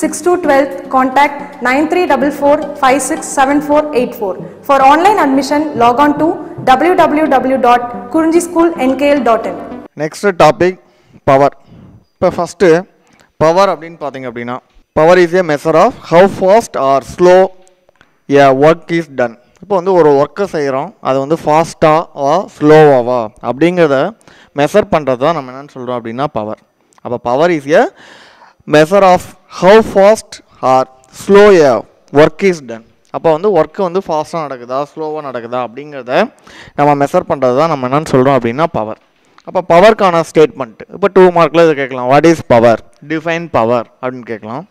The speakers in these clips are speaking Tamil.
six to twelfth contact nine three double four five six seven four eight four for online admission log on to W W W dot Kurinji school NKL dot in next topic power இப்போ ஃபஸ்ட்டு பவர் அப்படின்னு பார்த்தீங்க அப்படின்னா power is a measure of how fast or slow a work is done இப்போ வந்து ஒரு ஒர்க்கை செய்கிறோம் அது வந்து ஃபாஸ்ட்டாவா ஸ்லோவாவா அப்படிங்கிறத மெசர் பண்ணுறது தான் நம்ம என்னென்னு சொல்கிறோம் அப்படின்னா பவர் அப்போ power is a measure of how fast or slow a work is done அப்போ வந்து ஒர்க்கு வந்து ஃபாஸ்ட்டாக நடக்குதா ஸ்லோவாக நடக்குதா அப்படிங்கிறத நம்ம மெஷர் பண்ணுறது தான் நம்ம என்னென்னு சொல்கிறோம் அப்படின்னா பவர் அப்போ பவர்க்கான ஸ்டேட்மெண்ட் இப்போ டூ மார்க்கில் இது கேட்கலாம் what is power define power அப்படின்னு கேட்கலாம்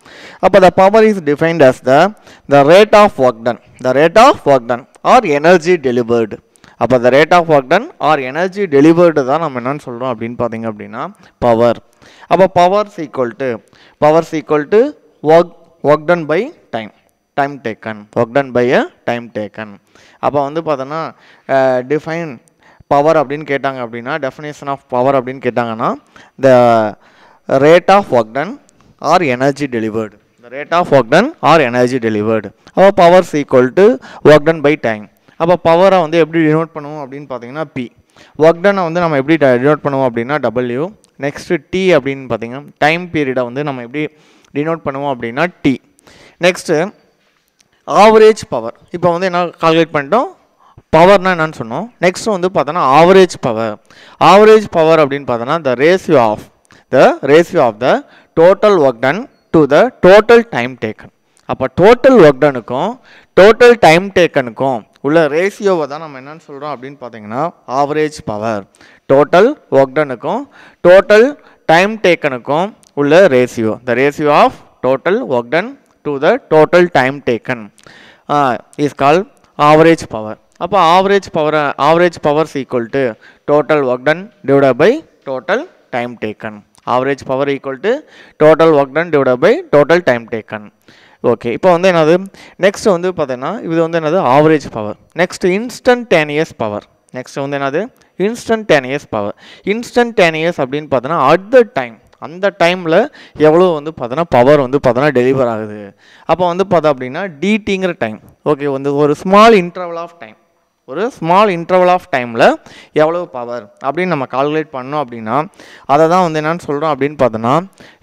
அப்போ the power is defined as the the rate of work done the rate of work done or energy delivered அப்போ the rate of work done or energy delivered தான் நம்ம என்னென்னு சொல்கிறோம் அப்படின்னு பார்த்தீங்க அப்படின்னா பவர் அப்போ powers equal to power's equal to work work done by time time taken work done by uh time taken அப்போ வந்து பார்த்தோன்னா டிஃபைன் பவர் அப்படின்னு கேட்டாங்க அப்படின்னா டெஃபினேஷன் ஆஃப் பவர் அப்படின்னு கேட்டாங்கன்னா the rate of work done or energy delivered the rate of work done or energy delivered அப்போ powers equal to work done by time அப்போ பவரை வந்து எப்படி டினோட் பண்ணுவோம் அப்படின்னு பார்த்தீங்கன்னா பி ஒர்க் டனை வந்து நம்ம எப்படி டினோட் பண்ணுவோம் அப்படின்னா டபிள்யூ நெக்ஸ்ட்டு டி அப்படின்னு பார்த்தீங்கன்னா டைம் பீரியடை வந்து நம்ம எப்படி டினோட் பண்ணுவோம் அப்படின்னா டி நெக்ஸ்ட்டு ஆவரேஜ் பவர் இப்போ வந்து என்ன கால்குலேட் பண்ணிட்டோம் பவர்னால் என்னன்னு சொன்னோம் நெக்ஸ்ட் வந்து பார்த்தோன்னா ஆவரேஜ் பவர் ஆவரேஜ் பவர் அப்படின்னு பார்த்தோன்னா the ratio of the ratio of the total work done to the total time taken அப்போ டோட்டல் ஒர்க் டனுக்கும் டோட்டல் டைம் டேக்கனுக்கும் உள்ள ரேஷியோவை தான் நம்ம என்னென்னு சொல்கிறோம் அப்படின்னு பார்த்தீங்கன்னா ஆவரேஜ் பவர் டோட்டல் ஒர்க்டனுக்கும் டோட்டல் டைம் டேக்கனுக்கும் உள்ள ratio the ratio of total work done to the total time taken is call average power அப்போ average power average power's equal to total work done divide by total time taken average power equal to total work done divide by total time taken okay இப்போ வந்து என்னது நெக்ஸ்ட் வந்து பார்த்தீங்கன்னா இது வந்து என்னது average power next instantaneous power next வந்து என்னது இன்ஸ்டன்டேனியஸ் பவர் இன்ஸ்டன்டேனியஸ் அப்படின்னு பார்த்தோன்னா அட் த டைம் அந்த டைமில் எவ்வளோ வந்து பார்த்தோன்னா பவர் வந்து பார்த்தோன்னா டெலிவர் ஆகுது அப்போ வந்து பார்த்தோம் அப்படின்னா டிடிங்கிற டைம் ஓகே வந்து ஒரு ஸ்மால் இன்ட்ரவல் ஆஃப் டைம் ஒரு ஸ்மால் இன்டர்வல் ஆஃப் டைமில் எவ்வளோ பவர் அப்படின்னு நம்ம கால்குலேட் பண்ணோம் அப்படின்னா அதை தான் வந்து என்னென்னு சொல்கிறோம் அப்படின்னு பார்த்தோன்னா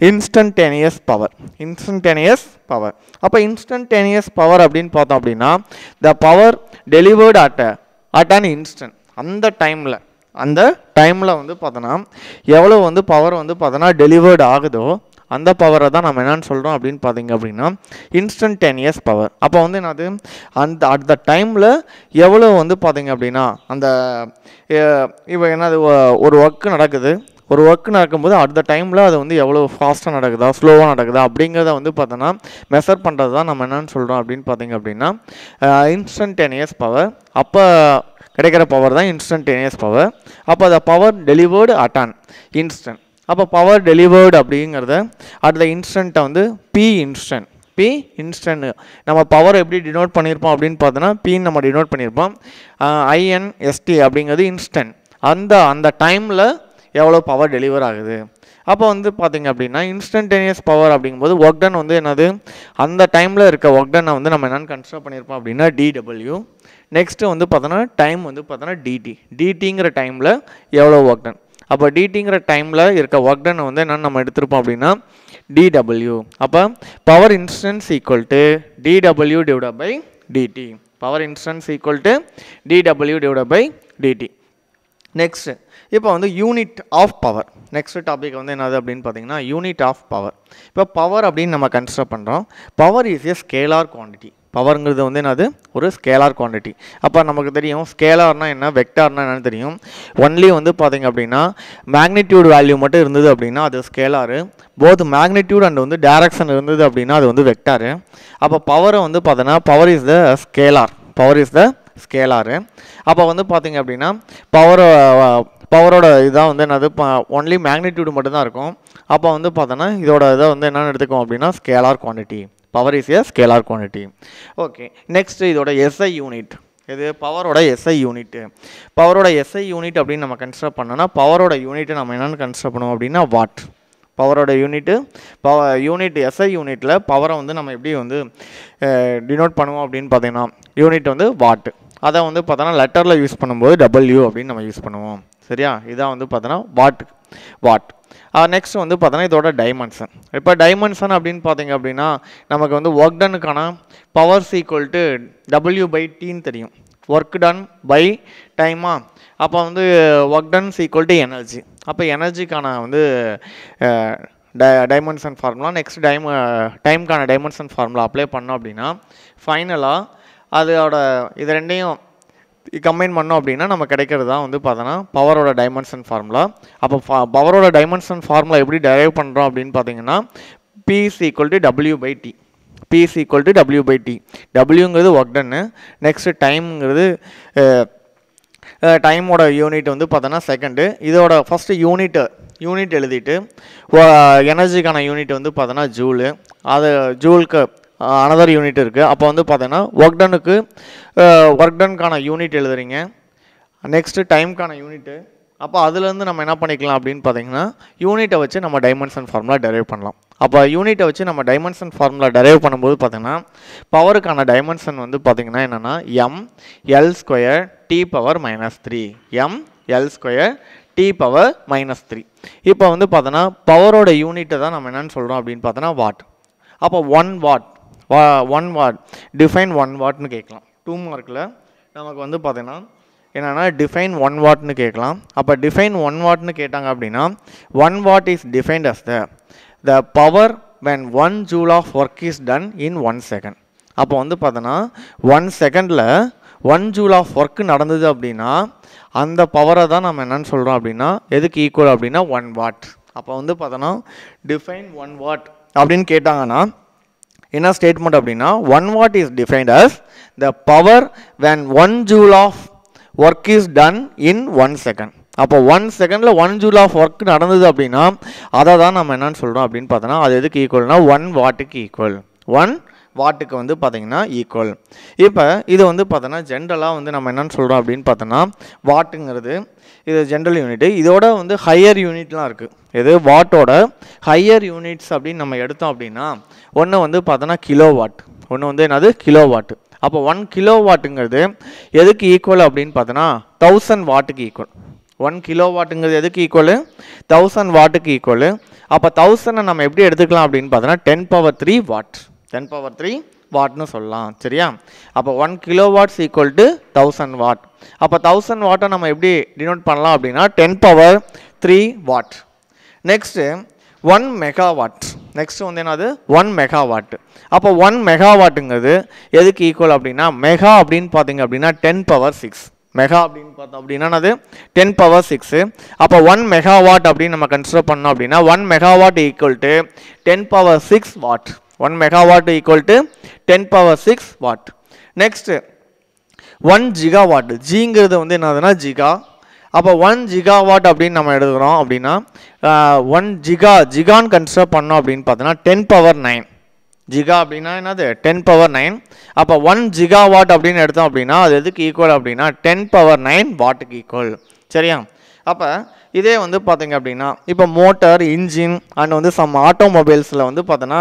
இன்ஸ்டன்டேனியஸ் பவர் இன்ஸ்டன்டேனியஸ் பவர் அப்போ இன்ஸ்டன்டேனியஸ் பவர் அப்படின்னு பார்த்தோம் அப்படின்னா the power delivered at at an instant அந்த டைமில் அந்த டைமில் வந்து பார்த்தோன்னா எவ்வளோ வந்து பவர் வந்து பார்த்தோன்னா டெலிவர்டு ஆகுதோ அந்த பவரை தான் நம்ம என்னென்னு சொல்கிறோம் அப்படின்னு பார்த்தீங்க அப்படின்னா இன்ஸ்டன்ட் பவர் அப்போ வந்து என்னது அந்த அட் த டைமில் எவ்வளோ வந்து பார்த்தீங்க அப்படின்னா அந்த இப்போ என்னது ஒரு ஒர்க்கு நடக்குது ஒரு ஒர்க் நடக்கும்போது அடுத்த டைமில் அது வந்து எவ்வளோ ஃபாஸ்ட்டாக நடக்குதா ஸ்லோவாக நடக்குதா அப்படிங்கிறத வந்து பார்த்தோன்னா மெஷர் பண்ணுறது தான் நம்ம என்னென்னு சொல்கிறோம் அப்படின்னு பார்த்தீங்க அப்படின்னா இன்ஸ்டன்டேனியஸ் பவர் அப்போ கிடைக்கிற பவர் தான் இன்ஸ்டன்டேனியஸ் பவர் அப்போ அந்த பவர் டெலிவர்டு அட்டான் இன்ஸ்டன்ட் அப்போ பவர் டெலிவர்டு அப்படிங்கிறத அட் த இன்ஸ்டண்ட்டை வந்து பி இன்ஸ்டன்ட் பி இன்ஸ்டன்ட் நம்ம பவர் எப்படி டினோட் பண்ணியிருப்போம் அப்படின்னு பார்த்தோன்னா பி நம்ம டினோட் பண்ணியிருப்போம் ஐஎன்எஸ்டி அப்படிங்கிறது இன்ஸ்டன்ட் அந்த அந்த டைமில் எவ்வளோ பவர் டெலிவர் ஆகுது அப்போ வந்து பார்த்திங்க அப்படின்னா இன்ஸ்டன்டேனியஸ் பவர் அப்படிங்கும்போது ஒர்க் டன் வந்து என்னது அந்த டைமில் இருக்க ஒர்க் டனை வந்து நம்ம என்னென்னு கன்சிடர் பண்ணியிருப்போம் அப்படின்னா டிடபிள்யூ நெக்ஸ்ட்டு வந்து பார்த்தோன்னா டைம் வந்து பார்த்தோன்னா டிடி டிடிங்கிற டைமில் எவ்வளோ ஒர்க் டன் அப்போ டிடிங்கிற டைமில் இருக்க ஒர்க் டன் வந்து என்னென்னு நம்ம எடுத்திருப்போம் அப்படின்னா டிடபிள்யூ அப்போ power instance equal to DW divide by d t பவர் instance equal to DW divide by டிடி நெக்ஸ்ட்டு இப்போ வந்து unit of power next topic வந்து என்னது அப்படின்னு பார்த்தீங்கன்னா யூனிட் ஆஃப் பவர் இப்போ பவர் அப்படின்னு நம்ம கன்சிடர் பண்ணுறோம் power is a scalar quantity பவருங்கிறது வந்து என்னது ஒரு ஸ்கேலார் குவான்டிட்டி அப்போ நமக்கு தெரியும் ஸ்கேலார்னால் என்ன வெக்டார்னால் என்னன்னு தெரியும் ஒன்லி வந்து பார்த்திங்க அப்படின்னா மேக்னிடியூட் வேல்யூ மட்டும் இருந்தது அப்படின்னா அது ஸ்கேலாரு போத் மேக்னிடியூட் அண்ட் வந்து டேரக்ஷன் இருந்தது அப்படின்னா அது வந்து வெக்டாரு அப்போ பவரை வந்து பார்த்தோன்னா power is the scalar power is the scalar அப்போ வந்து பார்த்திங்க அப்படின்னா பவர் பவரோட இதாக வந்து என்னது ஒன்லி மேக்னிடியூடு மட்டும்தான் இருக்கும் அப்போ வந்து பார்த்தோன்னா இதோட இதை வந்து என்னென்னு எடுத்துக்கோம் அப்படின்னா scalar quantity power is a scalar quantity okay next இதோட எஸ்ஐ யூனிட் இது பவரோட எஸ்ஐ யூனிட்டு பவரோட எஸ்ஐ யூனிட் அப்படின்னு நம்ம கன்ஸ்டர் பண்ணோன்னா பவரோட யூனிட்டை நம்ம என்னென்னு கன்ஸ்டர் பண்ணுவோம் அப்படின்னா வாட் பவரோட யூனிட்டு பவ யூனிட் எஸ்ஐ யூனிட்டில் பவரை வந்து நம்ம எப்படி வந்து டினோட் பண்ணுவோம் அப்படின்னு பார்த்தீங்கன்னா யூனிட் வந்து வாட்டு அதை வந்து பார்த்தோன்னா லெட்டரில் யூஸ் பண்ணும்போது டபுள்யூ அப்படின்னு நம்ம யூஸ் பண்ணுவோம் சரியா இதான் வந்து பார்த்தோன்னா வாட் வாட் நெக்ஸ்ட் வந்து பார்த்தோன்னா இதோட டைமென்ஷன் இப்போ டைமென்ஷன் அப்படின்னு பார்த்தீங்க அப்படின்னா நமக்கு வந்து ஒர்க் டனுக்கான power equal to W by டீன்னு தெரியும் ஒர்க் டன் பை டைமா அப்போ வந்து work done's equal to energy அப்போ எனர்ஜிக்கான வந்து டை டைமென்ஷன் ஃபார்முலா நெக்ஸ்ட் டைம் டைமுக்கான டைமென்ஷன் ஃபார்முலா அப்ளை பண்ணோம் அப்படின்னா ஃபைனலாக அதோட இது ரெண்டையும் கம்பைன் பண்ணோம் அப்படின்னா நம்ம கிடைக்கிறது தான் வந்து பார்த்தோன்னா பவரோட டைமென்ஷன் ஃபார்முலா அப்போ பவரோட டைமென்ஷன் ஃபார்முலா எப்படி டெரைவ் பண்ணுறோம் அப்படின்னு பார்த்தீங்கன்னா P is equal to W by T P is equal to W by T டபிள்யூங்கிறது ஒர்க் டன்னு நெக்ஸ்ட்டு டைம்ங்கிறது டைமோட யூனிட் வந்து பார்த்தோன்னா செகண்டு இதோட ஃபஸ்ட்டு யூனிட்டு யூனிட் எழுதிட்டு எனர்ஜிக்கான யூனிட் வந்து பார்த்தோன்னா ஜூலு அது ஜூலுக்கு அனதர் யூனிட் இருக்குது அப்போ வந்து பார்த்தீங்கன்னா ஒர்க் டனுக்கு ஒர்க் டனுக்கான யூனிட் எழுதுறீங்க நெக்ஸ்ட்டு டைமுக்கான யூனிட்டு அப்போ அதுலேருந்து நம்ம என்ன பண்ணிக்கலாம் அப்படின்னு பார்த்தீங்கன்னா யூனிட்டை வச்சு நம்ம டைமென்ஷன் ஃபார்முலா டெரைவ் பண்ணலாம் அப்போ யூனிட்டை வச்சு நம்ம டைமென்ஷன் ஃபார்முலா டெரைவ் பண்ணும்போது பார்த்தீங்கன்னா பவருக்கான டைமென்ஷன் வந்து பார்த்திங்கன்னா என்னென்னா M L square T power minus three M L square T power minus three இப்போ வந்து பார்த்தோன்னா பவரோட யூனிட்டை தான் நம்ம என்னென்னு சொல்கிறோம் அப்படின்னு பார்த்தோன்னா வாட் அப்போ one watt one watt define one வாட்னு கேட்கலாம் டூ மார்க்கில் நமக்கு வந்து பார்த்தீங்கன்னா என்னென்னா டிஃபைன் ஒன் வாட்னு கேட்கலாம் அப்போ டிஃபைன் ஒன் வாட்னு கேட்டாங்க அப்படின்னா one watt is defined as the the power when one joule of work is done in one second அப்போ வந்து பார்த்தோன்னா ஒன் செகண்டில் ஒன் ஜூல் ஆஃப் ஒர்க் நடந்தது அப்படின்னா அந்த பவரை தான் நம்ம என்னென்னு சொல்கிறோம் அப்படின்னா எதுக்கு ஈக்குவல் அப்படின்னா ஒன் வாட் அப்போ வந்து பார்த்தோன்னா டிஃபைன் ஒன் வாட் அப்படின்னு கேட்டாங்கன்னா என்ன ஸ்டேட்மெண்ட் அப்படின்னா one watt is defined as the power when one joule of work is done in one second அப்போ ஒன் செகண்டில் ஒன் ஜூல் ஆஃப் ஒர்க் நடந்தது அப்படின்னா அதை தான் நம்ம என்னன்னு சொல்கிறோம் அப்படின்னு பார்த்தோன்னா அது எதுக்கு ஈக்குவல்னா ஒன் வாட்டுக்கு ஈக்குவல் ஒன் வாட்டுக்கு வந்து பார்த்திங்கன்னா ஈக்குவல் இப்போ இது வந்து பார்த்தோன்னா ஜென்ரலாக வந்து நம்ம என்னென்னு சொல்கிறோம் அப்படின்னு பார்த்தோன்னா வாட்டுங்கிறது இது ஜென்ரல் யூனிட்டு இதோட வந்து ஹையர் யூனிட்லாம் இருக்குது இது வாட்டோட ஹையர் யூனிட்ஸ் அப்படின்னு நம்ம எடுத்தோம் அப்படின்னா ஒன்று வந்து பார்த்தோன்னா கிலோவாட் ஒன்று வந்து என்னது கிலோவாட்டு அப்போ ஒன் கிலோ வாட்டுங்கிறது எதுக்கு ஈக்குவல் அப்படின்னு பார்த்தோன்னா தௌசண்ட் வாட்டுக்கு ஈக்குவல் ஒன் கிலோ வாட்டுங்கிறது எதுக்கு ஈக்குவலு தௌசண்ட் வாட்டுக்கு ஈக்குவலு அப்போ தௌசண்டை நம்ம எப்படி எடுத்துக்கலாம் அப்படின்னு பார்த்தோன்னா ten power three watt ten power three வாட்னு சொல்லலாம் சரியா அப்போ one kilowatts equal to thousand watt அப்போ தௌசண்ட் வாட்டை நம்ம எப்படி டினோட் பண்ணலாம் அப்படின்னா ten power three watt next one megawatt next வந்து என்னது ஒன் மெகாவாட்டு அப்போ ஒன் மெகாவாட்டுங்கிறது எதுக்கு ஈக்குவல் அப்படின்னா மெகா அப்படின்னு பார்த்தீங்க அப்படின்னா டென் பவர் சிக்ஸ் மெகா அப்படின்னு பார்த்தோம் அப்படின்னா அது டென் பவர் சிக்ஸு அப்போ ஒன் மெகாவாட் அப்படின்னு நம்ம கன்சிடர் பண்ணோம் அப்படின்னா one megawatt equal to ten power six watt one megawatt equal to ten power six watt next one gigawatt ஜிங்கிறது வந்து என்னதுன்னா ஜிகா அப்போ ஒன் ஜிகாவாட் அப்படின்னு நம்ம எழுதுகிறோம் அப்படின்னா ஒன் ஜிகா ஜிகான் கன்சிடர் பண்ணோம் அப்படின்னு பார்த்தோன்னா டென் பவர் நைன் ஜிகா அப்படின்னா என்னது டென் பவர் நைன் அப்போ ஒன் ஜிகா வாட் அப்படின்னு எடுத்தோம் அப்படின்னா அது எதுக்கு ஈக்குவல் அப்படின்னா டென் பவர் நைன் வாட்டுக்கு ஈக்குவல் சரியா அப்போ இதே வந்து பார்த்தீங்க அப்படின்னா இப்போ மோட்டர் இன்ஜின் அண்ட் வந்து சம் ஆட்டோமொபைல்ஸில் வந்து பார்த்தோன்னா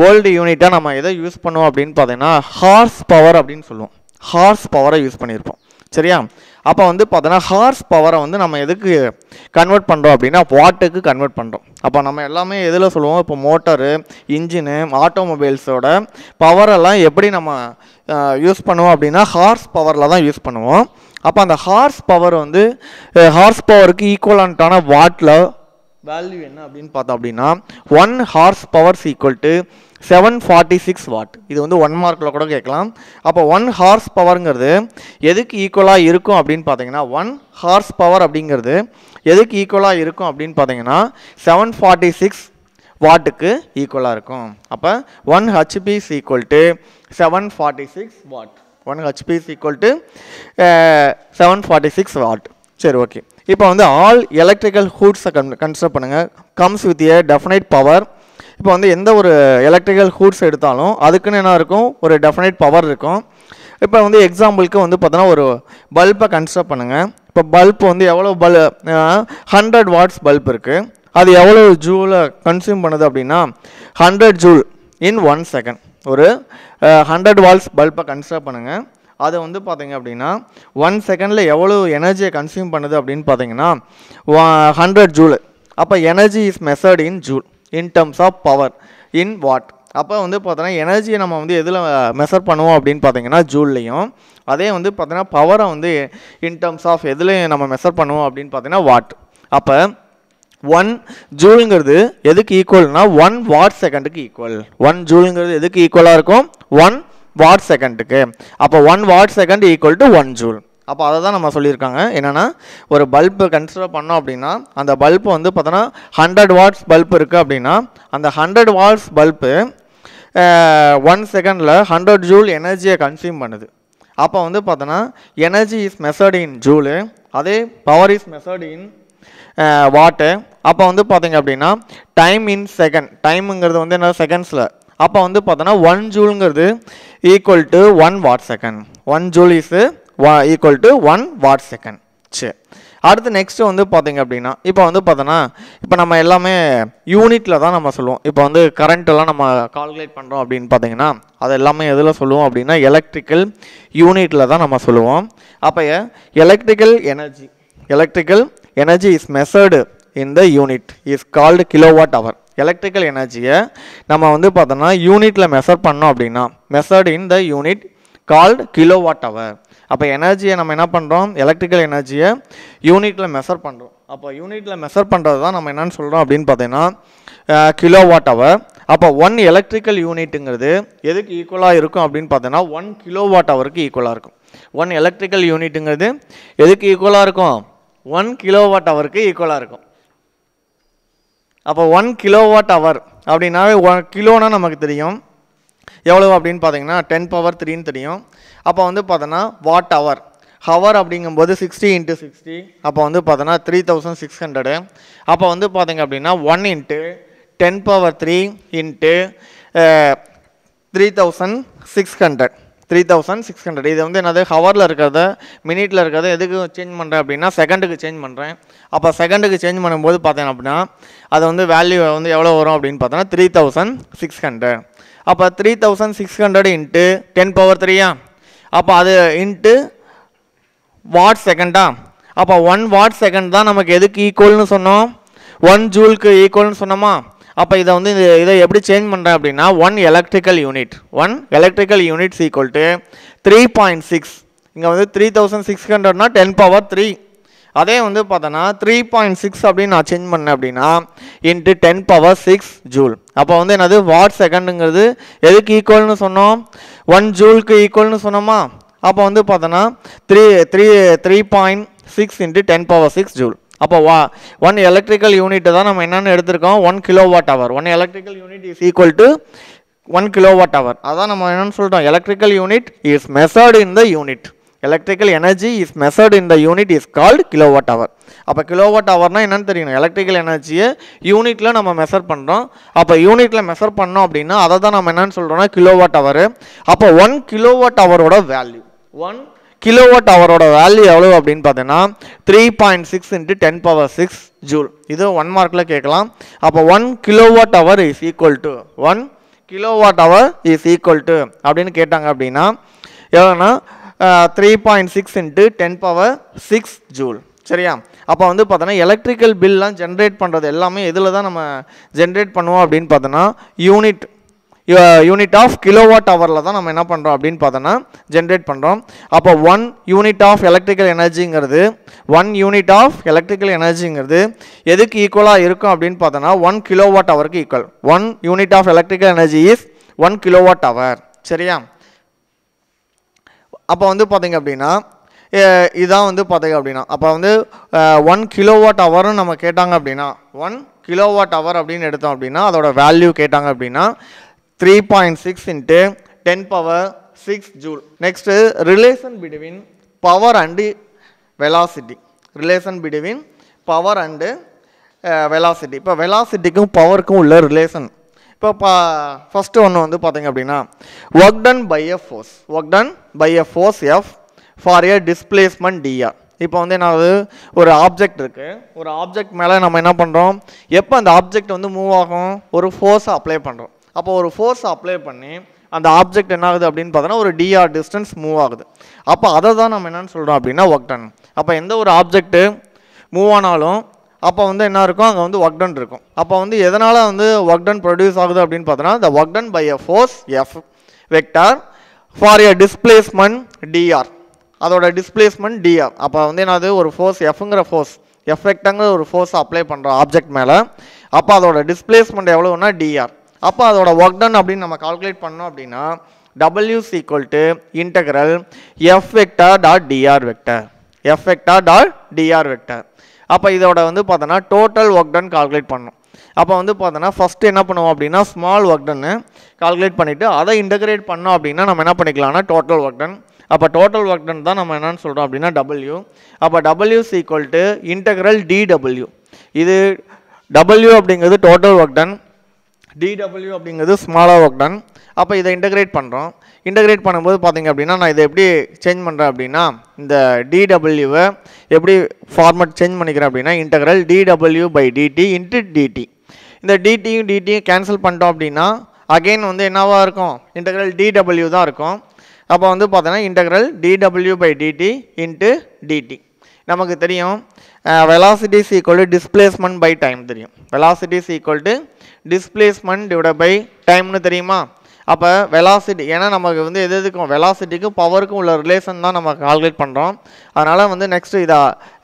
வேர்ல்டு யூனிட்டாக நம்ம எதை யூஸ் பண்ணுவோம் அப்படின்னு பார்த்தீங்கன்னா ஹார்ஸ் பவர் அப்படின்னு சொல்லுவோம் ஹார்ஸ் பவரை யூஸ் பண்ணியிருப்போம் சரியா அப்போ வந்து பார்த்தோன்னா ஹார்ஸ் பவரை வந்து நம்ம எதுக்கு கன்வெர்ட் பண்ணுறோம் அப்படின்னா வாட்டுக்கு கன்வெர்ட் பண்ணுறோம் அப்போ நம்ம எல்லாமே எதில் சொல்லுவோம் இப்போ மோட்டரு இன்ஜினு ஆட்டோமொபைல்ஸோட பவரெல்லாம் எப்படி நம்ம யூஸ் பண்ணுவோம் அப்படின்னா ஹார்ஸ் பவரில் தான் யூஸ் பண்ணுவோம் அப்போ அந்த ஹார்ஸ் பவர் வந்து ஹார்ஸ் பவருக்கு ஈக்குவலண்ட்டான வாட்டில் வேல்யூ என்ன அப்படின்னு பார்த்தோம் அப்படின்னா one horse power's equal to seven forty six watt இது வந்து ஒன் மார்க்கில் கூட கேட்கலாம் அப்போ ஒன் ஹார்ஸ் பவருங்கிறது எதுக்கு ஈக்குவலாக இருக்கும் அப்படின்னு பார்த்தீங்கன்னா ஒன் ஹார்ஸ் பவர் அப்படிங்கிறது எதுக்கு ஈக்குவலாக இருக்கும் அப்படின்னு பார்த்தீங்கன்னா செவன் ஃபார்ட்டி சிக்ஸ் வாட்டுக்கு ஈக்குவலாக இருக்கும் அப்போ one HP is equal to seven forty six watt one HP is equal to seven forty six watt சரி ஓகே இப்போ வந்து ஆல் எலக்ட்ரிக்கல் ஹூட்ஸை கன் கன்சிடர் பண்ணுங்கள் comes with a definite power இப்போ வந்து எந்த ஒரு எலக்ட்ரிக்கல் ஹூட்ஸ் எடுத்தாலும் அதுக்குன்னு என்ன இருக்கும் ஒரு டெஃபினைட் பவர் இருக்கும் இப்போ வந்து எக்ஸாம்பிளுக்கு வந்து பார்த்தோன்னா ஒரு பல்பை கன்ஸ்ட்ரக்ட் பண்ணுங்கள் இப்போ பல்ப் வந்து எவ்வளோ பல் ஹண்ட்ரட் வாட்ஸ் பல்ப் இருக்குது அது எவ்வளோ ஜூலை கன்சியூம் பண்ணுது அப்படின்னா hundred joule in one second ஒரு ஹண்ட்ரட் வால்ஸ் பல்பை கன்ஸ்ட்ரக்ட் பண்ணுங்கள் அதை வந்து பார்த்தீங்க அப்படின்னா ஒன் செகண்டில் எவ்வளோ எனர்ஜியை கன்சியூம் பண்ணுது அப்படின்னு பார்த்தீங்கன்னா ஹண்ட்ரட் ஜூல் அப்போ energy is measured in joule in terms of power in watt அப்போ வந்து பார்த்தோன்னா எனர்ஜியை நம்ம வந்து எதில் மெஷர் பண்ணுவோம் அப்படின்னு பார்த்தீங்கன்னா ஜூல்லையும் அதே வந்து பார்த்தோன்னா பவரை வந்து இன் டர்ம்ஸ் ஆஃப் எதில் நம்ம மெஷர் பண்ணுவோம் அப்படின்னு பார்த்தீங்கன்னா வாட் அப்போ ஒன் ஜூலுங்கிறது எதுக்கு ஈக்குவல்னா ஒன் வாட் செகண்டுக்கு ஈக்குவல் ஒன் ஜூலுங்கிறது எதுக்கு ஈக்குவலாக இருக்கும் ஒன் வாட் செகண்டுக்கு அப்போ one watt second equal to one joule அப்போ அதை தான் நம்ம சொல்லியிருக்காங்க என்னென்னா ஒரு பல்பு கன்சிடர் பண்ணோம் அப்படின்னா அந்த பல்பு வந்து பார்த்தோன்னா ஹண்ட்ரட் வாட்ஸ் பல்ப் இருக்குது அப்படின்னா அந்த ஹண்ட்ரட் வாட்ஸ் பல்பு ஒன் செகண்டில் ஹண்ட்ரட் ஜூல் எனர்ஜியை கன்சியூம் பண்ணுது அப்போ வந்து பார்த்தோன்னா energy is measured in joule அதே power is measured in watt அப்போ வந்து பார்த்தீங்க அப்படின்னா டைம் இன் செகண்ட் டைமுங்கிறது வந்து என்ன செகண்ட்ஸில் அப்போ வந்து பார்த்தோன்னா ஒன் ஜூலுங்கிறது equal to one watt second one joule is equal to one watt second சரி அடுத்து நெக்ஸ்ட்டு வந்து பார்த்திங்க அப்படின்னா இப்போ வந்து பார்த்தோன்னா இப்போ நம்ம எல்லாமே யூனிட்டில் தான் நம்ம சொல்லுவோம் இப்போ வந்து கரண்ட்டெல்லாம் நம்ம கால்குலேட் பண்ணுறோம் அப்படின்னு பார்த்தீங்கன்னா அது எல்லாமே எதில் சொல்லுவோம் அப்படின்னா எலக்ட்ரிக்கல் யூனிட்டில் தான் நம்ம சொல்லுவோம் அப்போ electrical energy electrical energy is measured in the unit is called kilowatt hour electrical எனர்ஜியை நம்ம வந்து பார்த்தோன்னா யூனிட்டில் மெசர் பண்ணோம் அப்படின்னா measured in the unit called kilowatt hour அப்போ எனர்ஜியை நம்ம என்ன பண்ணுறோம் எலக்ட்ரிக்கல் எனர்ஜியை யூனிட்டில் மெஷர் பண்ணுறோம் அப்போ யூனிட்டில் மெஷர் பண்ணுறது தான் நம்ம என்னென்னு சொல்கிறோம் அப்படின்னு பார்த்தீங்கன்னா கிலோ வாட் அவர் அப்போ ஒன் எலக்ட்ரிக்கல் யூனிட்டுங்கிறது எதுக்கு ஈக்குவலாக இருக்கும் அப்படின்னு பார்த்தோன்னா ஒன் கிலோ வாட் அவருக்கு ஈக்குவலாக இருக்கும் ஒன் எலக்ட்ரிக்கல் யூனிட்டுங்கிறது எதுக்கு ஈக்குவலாக இருக்கும் ஒன் கிலோ வாட் அவருக்கு ஈக்குவலாக இருக்கும் அப்போ ஒன் கிலோ வாட் அவர் அப்படின்னாவே ஒன் கிலோனா நமக்கு தெரியும் எவ்வளவு அப்படின்னு பார்த்தீங்கன்னா டென் பவர் த்ரீன்னு தெரியும் அப்போ வந்து பார்த்தோன்னா வாட் ஹவர் ஹவர் அப்படிங்கும்போது சிக்ஸ்டி இன்ட்டு சிக்ஸ்டி அப்போ வந்து பார்த்தோன்னா த்ரீ தௌசண்ட் சிக்ஸ் ஹண்ட்ரடு அப்போ வந்து பார்த்தீங்க அப்படின்னா one into ten power three into three thousand six hundred three thousand six hundred இது வந்து என்னது ஹவரில் இருக்கிறத மினிட்டில் இருக்கிறத எதுக்கு சேஞ்ச் பண்ணுறேன் அப்படின்னா செகண்டுக்கு சேஞ்ச் பண்ணுறேன் அப்போ செகண்டுக்கு சேஞ்ச் பண்ணும்போது பார்த்தேன் அப்படின்னா அது வந்து வேல்யூ வந்து எவ்வளோ வரும் அப்படின்னு பார்த்தோன்னா த்ரீ தௌசண்ட் சிக்ஸ் ஹண்ட்ரட் அப்போ three thousand six hundred into ten power த்ரீயா அப்போ அது இன்ட்டு வாட் செகண்டா அப்போ ஒன் வாட் செகண்ட் தான் நமக்கு எதுக்கு ஈக்குவல்னு சொன்னோம் ஒன் ஜூலுக்கு ஈக்குவல்னு சொன்னோமா அப்போ இதை வந்து இது இதை எப்படி சேஞ்ச் பண்ணுறேன் அப்படின்னா one electrical unit one electrical units equal to three point six இங்கே வந்து த்ரீ தௌசண்ட் சிக்ஸ் ஹண்ட்ரட்னா டென் பவர் த்ரீ அதே வந்து பார்த்தோன்னா த்ரீ பாயிண்ட் சிக்ஸ் அப்படின்னு நான் சேஞ்ச் பண்ணேன் அப்படின்னா into ten power six joule அப்போ வந்து என்னது வாட் செகண்டுங்கிறது எதுக்கு ஈக்குவல்னு சொன்னோம் ஒன் ஜூலுக்கு ஈக்குவல்னு சொன்னோமா அப்போ வந்து பார்த்தோன்னா three three three point six into ten power six joule அப்போ வா ஒன் எலக்ட்ரிக்கல் யூனிட் தான் நம்ம என்னென்னு எடுத்திருக்கோம் one kilo watt hour one electrical unit is equal to one kilo watt hour அதான் நம்ம என்னென்னு சொல்லிட்டோம் electrical unit is measured in the unit electrical energy is measured இந்த unit is called kilowatt hour அப்போ கிலோவாட் ஹவர்னால் என்னென்னு தெரியணும் எலக்ட்ரிக்கல் எனர்ஜியை யூனிட்டில் நம்ம மெஷர் பண்ணுறோம் அப்போ யூனிட்டில் மெஷர் பண்ணோம் அப்படின்னா அதை தான் நம்ம என்னென்னு சொல்கிறோம்னா கிலோவாட் ஹவர் அப்போ ஒன் கிலோவாட் ஹவரோட வேல்யூ ஒன் கிலோவாட் அவரோட வேல்யூ எவ்வளோ அப்படின்னு பார்த்தீங்கன்னா three point six into ten power six joule இது ஒன் மார்க்கில் கேட்கலாம் அப்போ one kilowatt hour is equal to one kilowatt hour is equal to அப்படின்னு கேட்டாங்க அப்படின்னா எவ்வளோன்னா three point six into ten power six joule சரியா அப்போ வந்து பார்த்தோன்னா எலக்ட்ரிக்கல் பில்லாம் ஜென்ரேட் பண்ணுறது எல்லாமே இதில் தான் நம்ம ஜென்ரேட் பண்ணுவோம் அப்படின்னு பார்த்தோன்னா யூனிட் யூனிட் ஆஃப் கிலோவாட் ஹவரில் தான் நம்ம என்ன பண்ணுறோம் அப்படின்னு பார்த்தோன்னா ஜென்ரேட் பண்ணுறோம் அப்போ ஒன் யூனிட் ஆஃப் எலக்ட்ரிக்கல் எனர்ஜிங்கிறது ஒன் யூனிட் ஆஃப் எலக்ட்ரிக்கல் எனர்ஜிங்கிறது எதுக்கு ஈக்குவலாக இருக்கும் அப்படின்னு பார்த்தோன்னா ஒன் கிலோவாட் ஹவருக்கு equal one unit of electrical energy is one kilowatt hour சரியா அப்போ வந்து பார்த்திங்க அப்படின்னா இதான் வந்து பார்த்திங்க அப்படின்னா அப்போ வந்து ஒன் கிலோவாட் ஹவர்னு நம்ம கேட்டாங்க அப்படின்னா ஒன் கிலோவாட் ஹவர் அப்படின்னு எடுத்தோம் அப்படின்னா அதோட வேல்யூ கேட்டாங்க அப்படின்னா three point six into ten power six joule next relation between power and velocity relation between power and velocity இப்போ வெலாசிட்டிக்கும் பவருக்கும் உள்ள ரிலேஷன் இப்போ பா ஃபஸ்ட்டு ஒன்று வந்து பார்த்தீங்க அப்படின்னா work done by a force work done by a force f for a displacement dr இப்போ வந்து என்ன ஆகுது ஒரு ஆப்ஜெக்ட் இருக்குது ஒரு ஆப்ஜெக்ட் மேலே நம்ம என்ன பண்ணுறோம் எப்போ அந்த ஆப்ஜெக்ட் வந்து மூவ் ஆகும் ஒரு ஃபோர்ஸை அப்ளை பண்ணுறோம் அப்போ ஒரு ஃபோர்ஸ் அப்ளை பண்ணி அந்த ஆப்ஜெக்ட் என்ன ஆகுது அப்படின்னு பார்த்தோன்னா ஒரு டிஆர் டிஸ்டன்ஸ் மூவ் ஆகுது அப்போ அதை தான் நம்ம என்னென்னு சொல்கிறோம் அப்படின்னா ஒர்க் டன் அப்போ எந்த ஒரு ஆப்ஜெக்ட்டு மூவ் ஆனாலும் அப்போ வந்து என்ன இருக்கும் அங்கே வந்து ஒர்க் டன் இருக்கும் அப்போ வந்து எதனால் வந்து ஒர்க் டன் ப்ரொடியூஸ் ஆகுது அப்படின்னு பார்த்தோன்னா the work done by a force f vector for a displacement dr அதோட டிஸ்பிளேஸ்மெண்ட் டிஆர் அப்போ வந்து என்னது ஒரு ஃபோர்ஸ் எஃப்ங்கிற ஃபோர்ஸ் எஃபெக்டாங்கிற ஒரு ஃபோர்ஸ் அப்ளை பண்ணுற ஆப்ஜெக்ட் மேலே அப்போ அதோட டிஸ்பிளேஸ்மெண்ட் எவ்வளோன்னா டிஆர் அப்போ அதோட ஒர்க் டன் அப்படின்னு நம்ம கால்குலேட் பண்ணோம் அப்படின்னா டபிள்யூஸ் equal to integral f vector dot dr vector f dot dr vector அப்போ இதோட வந்து பார்த்தோன்னா டோட்டல் ஒர்க் டன் கால்குலேட் பண்ணணும் அப்போ வந்து பார்த்தோன்னா ஃபஸ்ட்டு என்ன பண்ணுவோம் அப்படின்னா ஸ்மால் ஒர்க் டன்னு கால்குலேட் பண்ணிவிட்டு அதை இன்டகிரேட் பண்ணோம் அப்படின்னா நம்ம என்ன பண்ணிக்கலாம்னா டோட்டல் ஒர்க் டன் அப்போ டோட்டல் ஒர்க் டன் தான் நம்ம என்னென்னு சொல்கிறோம் அப்படின்னா டபிள்யூ அப்போ டபிள்யூஸ் ஈக்குவல் டு இன்டகிரல் டிடபிள்யூ இது டபுள்யூ அப்படிங்கிறது டோட்டல் ஒர்க் டன் டிடபிள்யூ அப்படிங்கிறது ஸ்மாலாக ஒர்க் டன் அப்போ இதை இன்டகிரேட் பண்ணுறோம் இன்டகிரேட் பண்ணும்போது பார்த்திங்க அப்படின்னா நான் இதை எப்படி சேஞ்ச் பண்ணுறேன் அப்படின்னா இந்த டிடபிள்யூவை எப்படி ஃபார்மட் சேஞ்ச் பண்ணிக்கிறேன் அப்படின்னா இன்டகிரல் டிடபிள்யூ பை டிடி இன்ட்டு டிடி இந்த டிடியும் டிடியும் கேன்சல் பண்ணிட்டோம் அப்படின்னா அகெயின் வந்து என்னவாக இருக்கும் இன்டகிரல் டிடபிள்யூ தான் இருக்கும் அப்போ வந்து பார்த்தோன்னா இன்டகிரல் டிடபிள்யூ பை டிடி இன்ட்டு டிடி நமக்கு தெரியும் velocity is equal to displacement by time தெரியும் velocity is equal to displacement divide by டைம்னு தெரியுமா அப்போ வெலாசிட்டி ஏன்னா நமக்கு வந்து எது எதுக்கும் வெலாசிட்டிக்கும் பவருக்கும் உள்ள ரிலேஷன் தான் நம்ம கால்குலேட் பண்ணுறோம் அதனால் வந்து நெக்ஸ்ட்டு இதை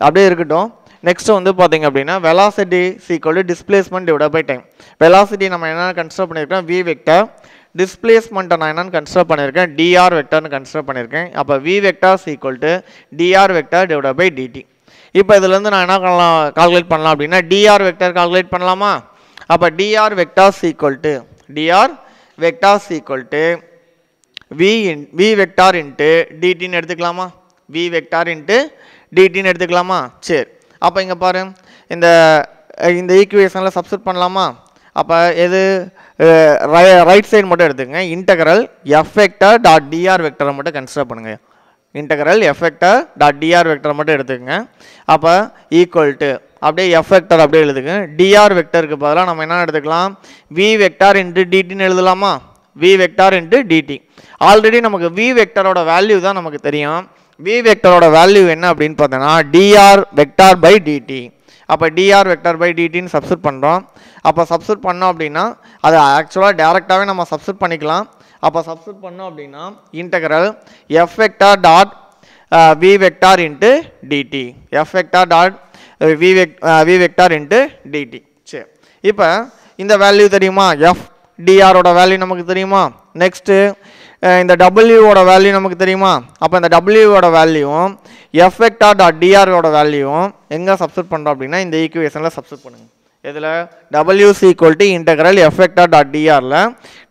அப்படியே இருக்கட்டும் நெக்ஸ்ட்டு வந்து பார்த்தீங்க அப்படின்னா velocity is equal to displacement divide by time velocity நம்ம என்னென்ன கன்சிடர் பண்ணியிருக்கோம் வி வெக்டர் டிஸ்பிளேஸ்மெண்ட்டை நான் என்னென்னு கன்சிடர் பண்ணியிருக்கேன் டிஆர் வெக்டர்னு கன்சிடர் பண்ணியிருக்கேன் அப்போ v is equal to dr vector divided by dt இப்போ இதுலேருந்து நான் என்ன பண்ணலாம் கால்குலேட் பண்ணலாம் அப்படின்னா டிஆர் வெக்டர் கால்குலேட் பண்ணலாமா அப்போ dr vectors is equal dr dr vector is v in v vector into டிடின்னு எடுத்துக்கலாமா வி வெக்டார் இன்ட்டு டிடின்னு எடுத்துக்கலாமா சரி அப்போ இங்கே பாரு இந்த இந்த equationல substitute பண்ணலாமா அப்போ எது ரைட் சைடு மட்டும் எடுத்துக்கங்க இன்டகரல் எஃபெக்டர் டாட் டிஆர் வெக்டரை மட்டும் கன்சிடர் பண்ணுங்கள் இன்டகரல் எஃபெக்டர் டாட் டிஆர் வெக்டரை மட்டும் எடுத்துக்கங்க அப்போ ஈக்குவல் டு அப்படியே எஃபெக்டர் அப்படியே எழுதுங்க டிஆர் வெக்டருக்கு பதிலாக நம்ம என்ன எடுத்துக்கலாம் வி வெக்டார் இன்ட்டு டிடின்னு எழுதலாமா v vector into dt already நமக்கு வி வெக்டரோட வேல்யூ தான் நமக்கு தெரியும் வி வெக்டரோட வேல்யூ என்ன அப்படின்னு பார்த்தோன்னா டிஆர் வெக்டார் பை டிடி அப்போ டிஆர் வெக்டர் பை டிடின்னு சப்ஸ்ட் பண்ணுறோம் அப்போ சப்ஸ்ட் பண்ணோம் அப்படின்னா அது ஆக்சுவலாக டேரெக்டாகவே நம்ம சப்ஸ்ட் பண்ணிக்கலாம் அப்போ சப்ஸ்ட் பண்ணோம் அப்படின்னா integral f vector dot v vector into dt f vector dot v வெக் வி வெக்டார் இன்ட்டு டிடி சரி இப்போ இந்த வேல்யூ தெரியுமா எஃப் டிஆரோட வேல்யூ நமக்கு தெரியுமா நெக்ஸ்ட்டு இந்த டபுள்யூவோட வேல்யூ நமக்கு தெரியுமா அப்போ இந்த டபுள்யூவோட வேல்யூவும் எஃபெக்டா டாட் டிஆர்வோட வேல்யூவும் எங்கே சப்ஸ்ட் பண்ணுறோம் அப்படின்னா இந்த ஈக்குவேஷனில் சப்ஸ்ட் பண்ணுங்கள் இதில் டபிள்யூஸ் equal to integral f vector dot டிஆரில்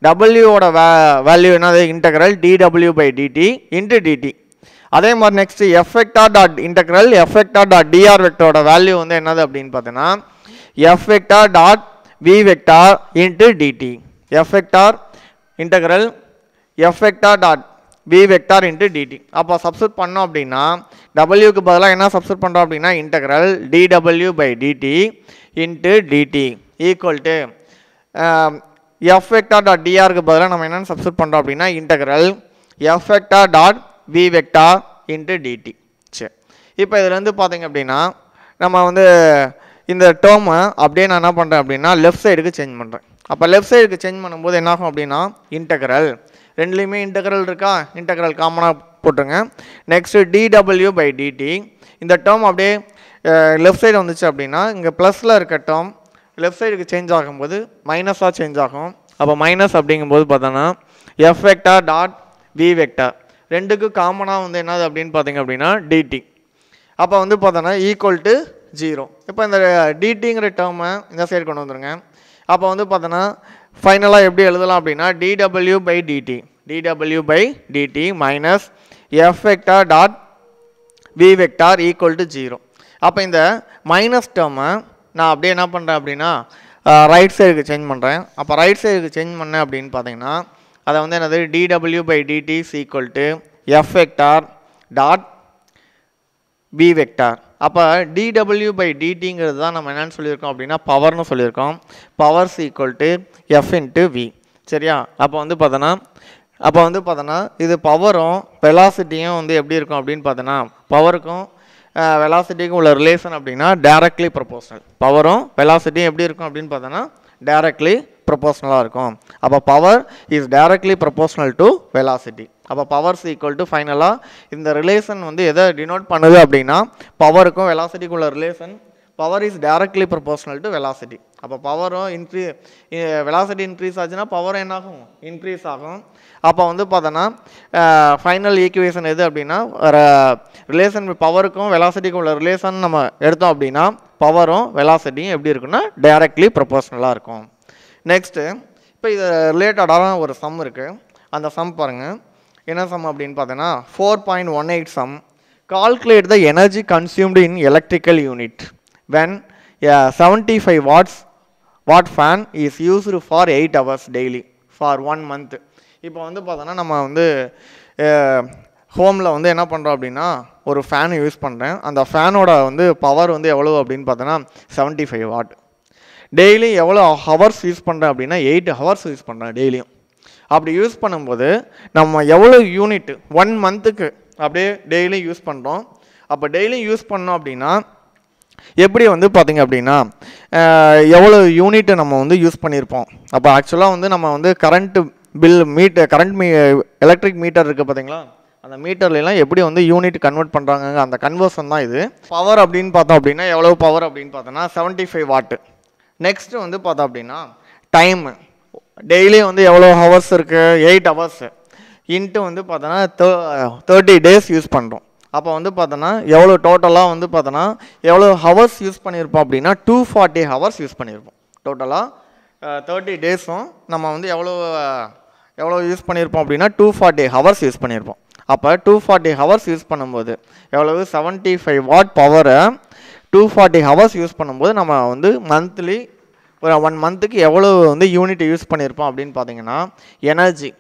டபுள்யூவோட வே வேல்யூ என்னது இன்டகரல் டிடபிள்யூ பை டிடி இன்ட்டு டிடி அதே மாதிரி next f vector dot integral f vector dot dr வெக்டரோட வேல்யூ வந்து என்னது அப்படின்னு பார்த்தீங்கன்னா f vector dot v vector into dt f vector integral f vector dot p vector into dt அப்போ சப்ஸ்ட் பண்ணோம் அப்படின்னா டபிள்யூக்கு பதிலாக என்ன சப்ஸ்ட் பண்ணுறோம் அப்படின்னா இன்டகிரல் டிடபிள்யூ by dt into dt equal to f vector dot டிஆருக்கு பதிலாக நம்ம என்னென்னு substitute பண்ணுறோம் அப்படின்னா integral f vector dot p vector into dt சரி இப்போ வந்து பார்த்தீங்க அப்படின்னா நம்ம வந்து இந்த டேர்மை அப்படியே நான் என்ன பண்ணுறேன் அப்படின்னா லெஃப்ட் சைடுக்கு சேஞ்ச் பண்ணுறேன் அப்போ லெஃப்ட் சைடுக்கு சேஞ்ச் பண்ணும்போது என்னாகும் அப்படின்னா integral ரெண்டுலேயுமே இன்டகரல் இருக்கா இன்டகரல் காமனாக போட்டுருங்க நெக்ஸ்ட்டு டிடபிள்யூ பை டிடி இந்த டேர்ம் அப்படியே லெஃப்ட் சைடு வந்துச்சு அப்படின்னா இங்கே ப்ளஸில் இருக்க டேர்ம் லெஃப்ட் சைடுக்கு சேஞ்ச் ஆகும்போது மைனஸாக சேஞ்ச் ஆகும் அப்போ மைனஸ் அப்படிங்கும்போது பார்த்தோன்னா f vector dot v vector ரெண்டுக்கு காமனாக வந்து என்னது அப்படின்னு பார்த்தீங்க அப்படின்னா டிடி அப்போ வந்து பார்த்தோன்னா ஈக்குவல் டு ஜீரோ இப்போ இந்த டிடிங்கிற டேர்மை இந்த சைடு கொண்டு வந்துருங்க அப்போ வந்து பார்த்தோன்னா ஃபைனலாக எப்படி எழுதலாம் அப்படின்னா DW by DD DW by DD minus F vector dot v vector equal to zero அப்போ இந்த மைனஸ் டேர்மை நான் அப்படியே என்ன பண்ணுறேன் அப்படின்னா ரைட் சைடுக்கு சேஞ்ச் பண்ணுறேன் அப்போ ரைட் சைடுக்கு சேஞ்ச் பண்ணேன் அப்படின்னு பார்த்தீங்கன்னா அதை வந்து என்னது டிடபிள்யூ by dt is equal to f vector dot p vector அப்போ டிடபிள்யூ பை டிடிங்கிறது தான் நம்ம என்னென்னு சொல்லியிருக்கோம் அப்படின்னா பவர்னு சொல்லியிருக்கோம் power is equal to f into v சரியா அப்போ வந்து பார்த்தோன்னா அப்போ வந்து பார்த்தோன்னா இது பவரும் வெலாசிட்டியும் வந்து எப்படி இருக்கும் அப்படின்னு பார்த்தோன்னா பவருக்கும் வெலாசிட்டிக்கும் உள்ள ரிலேஷன் அப்படின்னா டேரக்ட்லி ப்ரொபோஷனல் பவரும் வெலாசிட்டியும் எப்படி இருக்கும் அப்படின்னு பார்த்தோன்னா டைரக்ட்லி ப்ரொபோஷ்னலாக இருக்கும் அப்போ power is directly proportional to velocity அப்போ பவர்ஸ் ஈக்குவல் டு ஃபைனலாக இந்த ரிலேஷன் வந்து எதை டினோட் பண்ணுது அப்படின்னா பவருக்கும் வெலாசிட்டிக்குள்ள relation power is is directly to velocity அப்போ பவரும் இன்க்ரீ வெலாசிட்டி இன்க்ரீஸ் ஆச்சுன்னா பவரும் என்னாகும் இன்க்ரீஸ் ஆகும் அப்போ வந்து பார்த்தோன்னா ஃபைனல் equation எது அப்படின்னா ரிலேஷன் பவருக்கும் velocity உள்ள ரிலேஷன் நம்ம எடுத்தோம் அப்படின்னா பவரும் வெலாசிட்டியும் எப்படி இருக்குன்னா டைரக்ட்லி ப்ரொபோஷனலாக இருக்கும் நெக்ஸ்ட்டு இப்போ இது ரிலேட்டடான ஒரு சம் இருக்குது அந்த சம் பாருங்கள் என்ன சம் அப்படின்னு பார்த்தோன்னா four point one eight sum calculate the energy consumed in electrical unit when seventy five watts watt fan is used for eight hours daily for one month இப்போ வந்து பார்த்தோன்னா நம்ம வந்து ஹோமில் வந்து என்ன பண்ணுறோம் அப்படின்னா ஒரு ஃபேன் யூஸ் பண்ணுறேன் அந்த ஃபேனோட வந்து பவர் வந்து எவ்வளோ அப்படின்னு பார்த்தோன்னா செவன்ட்டி ஃபைவ் வாட் டெய்லி எவ்வளோ ஹவர்ஸ் யூஸ் பண்ணுறேன் அப்படின்னா எயிட் ஹவர்ஸ் யூஸ் பண்ணுறேன் டெய்லியும் அப்படி யூஸ் பண்ணும்போது நம்ம எவ்வளோ யூனிட் ஒன் மந்த்துக்கு அப்படியே டெய்லி யூஸ் பண்ணுறோம் அப்போ டெய்லியும் யூஸ் பண்ணோம் அப்படின்னா எப்படி வந்து பார்த்திங்க அப்படின்னா எவ்வளோ யூனிட்டு நம்ம வந்து யூஸ் பண்ணியிருப்போம் அப்போ ஆக்சுவலாக வந்து நம்ம வந்து கரண்ட்டு பில் மீட்டர் கரண்ட் மீ எலக்ட்ரிக் மீட்டர் இருக்குது பார்த்தீங்களா அந்த மீட்டர்லாம் எப்படி வந்து யூனிட் கன்வெர்ட் பண்ணுறாங்க அந்த கன்வர்ஷன் தான் இது பவர் அப்படின்னு பார்த்தோம் அப்படின்னா எவ்வளோ பவர் அப்படின்னு பார்த்தோன்னா செவன்ட்டி ஃபைவ் வாட்டு நெக்ஸ்ட்டு வந்து பார்த்தோம் அப்படின்னா டைமு டெய்லியும் வந்து எவ்வளோ ஹவர்ஸ் இருக்குது எயிட் ஹவர்ஸு இன்ட்டு வந்து பார்த்தோன்னா தேர்ட்டி டேஸ் யூஸ் பண்ணுறோம் அப்போ வந்து பார்த்தோன்னா எவ்வளோ டோட்டலாக வந்து பார்த்தோன்னா எவ்வளோ ஹவர்ஸ் யூஸ் பண்ணியிருப்போம் அப்படின்னா டூ ஃபார்ட்டி ஹவர்ஸ் யூஸ் பண்ணியிருப்போம் டோட்டலாக தேர்ட்டி டேஸும் நம்ம வந்து எவ்வளோ எவ்வளோ யூஸ் பண்ணியிருப்போம் அப்படின்னா டூ ஃபார்ட்டி ஹவர்ஸ் யூஸ் பண்ணியிருப்போம் அப்போ டூ ஃபார்ட்டி ஹவர்ஸ் யூஸ் பண்ணும்போது எவ்வளவு செவன்ட்டி ஃபைவ் வாட் பவரை டூ ஃபார்ட்டி ஹவர்ஸ் யூஸ் பண்ணும்போது நம்ம வந்து மந்த்லி ஒரு ஒன் மந்த்துக்கு எவ்வளோ வந்து யூனிட் யூஸ் பண்ணியிருப்போம் அப்படின்னு பார்த்தீங்கன்னா energy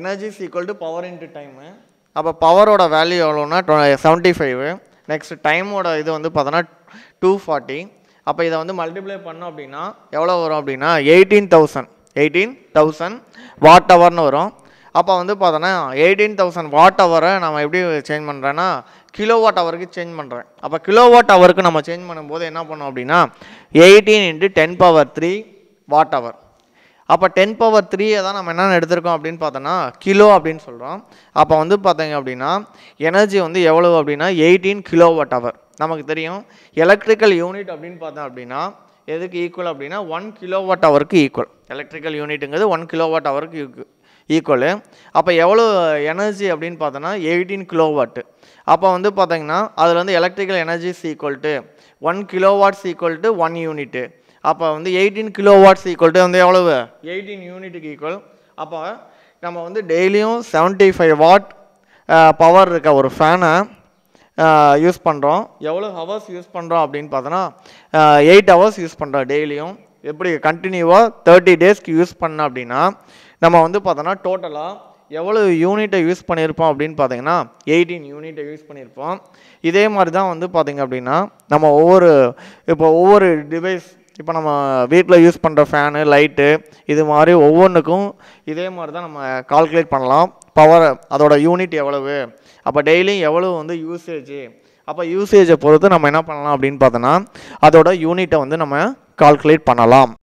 energy is equal to power into time அப்போ பவரோட வேல்யூ எவ்வளோன்னா செவன்ட்டி ஃபைவ் நெக்ஸ்ட் டைமோட இது வந்து பார்த்தோன்னா டூ ஃபார்ட்டி அப்போ இதை வந்து மல்டிப்ளை பண்ணோம் அப்படின்னா எவ்வளோ வரும் அப்படின்னா eighteen thousand eighteen thousand watt ஹவர்னு வரும் அப்போ வந்து பார்த்தோன்னா எயிட்டீன் தௌசண்ட் வாட் ஹவரை நம்ம எப்படி சேஞ்ச் பண்ணுறேன்னா கிலோ வாட் ஹவருக்கு சேஞ்ச் பண்ணுறேன் அப்போ கிலோ வாட் அவருக்கு நம்ம சேஞ்ச் பண்ணும்போது என்ன பண்ணோம் அப்படின்னா eighteen into ten power three watt hour அப்போ டென் பவர் த்ரீயை தான் நம்ம என்னென்ன எடுத்திருக்கோம் அப்படின்னு பார்த்தோன்னா கிலோ அப்படின்னு சொல்கிறோம் அப்போ வந்து பார்த்தீங்க அப்படின்னா எனர்ஜி வந்து எவ்வளோ அப்படின்னா எயிட்டீன் கிலோ வாட் ஹவர் நமக்கு தெரியும் எலக்ட்ரிக்கல் யூனிட் அப்படின்னு பார்த்தோம் அப்படின்னா எதுக்கு ஈக்குவல் அப்படின்னா ஒன் கிலோ வாட் ஹவருக்கு ஈக்குவல் எலக்ட்ரிக்கல் யூனிட்டுங்கிறது ஒன் கிலோ வாட் ஹவருக்கு ஈக்குவலு அப்போ எவ்வளோ எனர்ஜி அப்படின்னு பார்த்தோன்னா எயிட்டீன் கிலோவாட்டு அப்போ வந்து பார்த்தீங்கன்னா அதில் வந்து electrical energy is equal to one kilowatts equal to one unit அப்போ வந்து எயிட்டீன் கிலோவாட்ஸ் ஈக்குவல் டு வந்து எவ்வளவு எயிட்டீன் யூனிட்டுக்கு ஈக்குவல் அப்போ நம்ம வந்து டெய்லியும் செவன்ட்டி ஃபைவ் வாட் பவர் இருக்க ஒரு ஃபேனை யூஸ் பண்ணுறோம் எவ்வளோ ஹவர்ஸ் யூஸ் பண்ணுறோம் அப்படின்னு பார்த்தோன்னா எயிட் ஹவர்ஸ் யூஸ் பண்ணுறோம் டெய்லியும் எப்படி கண்டினியூவாக தேர்ட்டி டேஸ்க்கு யூஸ் பண்ண அப்படின்னா நம்ம வந்து பார்த்தோன்னா டோட்டலாக எவ்வளோ யூனிட்டை யூஸ் பண்ணியிருப்போம் அப்படின்னு பார்த்தீங்கன்னா எயிட்டீன் யூனிட்டை யூஸ் பண்ணியிருப்போம் இதே மாதிரி தான் வந்து பார்த்திங்க அப்படின்னா நம்ம ஒவ்வொரு இப்போ ஒவ்வொரு டிவைஸ் இப்போ நம்ம வீட்டில் யூஸ் பண்ணுற ஃபேனு லைட்டு இது மாதிரி ஒவ்வொன்றுக்கும் இதே மாதிரி தான் நம்ம கால்குலேட் பண்ணலாம் பவர் அதோட யூனிட் எவ்வளவு அப்போ டெய்லியும் எவ்வளவு வந்து யூசேஜ் அப்போ யூசேஜை பொறுத்து நம்ம என்ன பண்ணலாம் அப்படின்னு பார்த்தோன்னா அதோட யூனிட்டை வந்து நம்ம கால்குலேட் பண்ணலாம்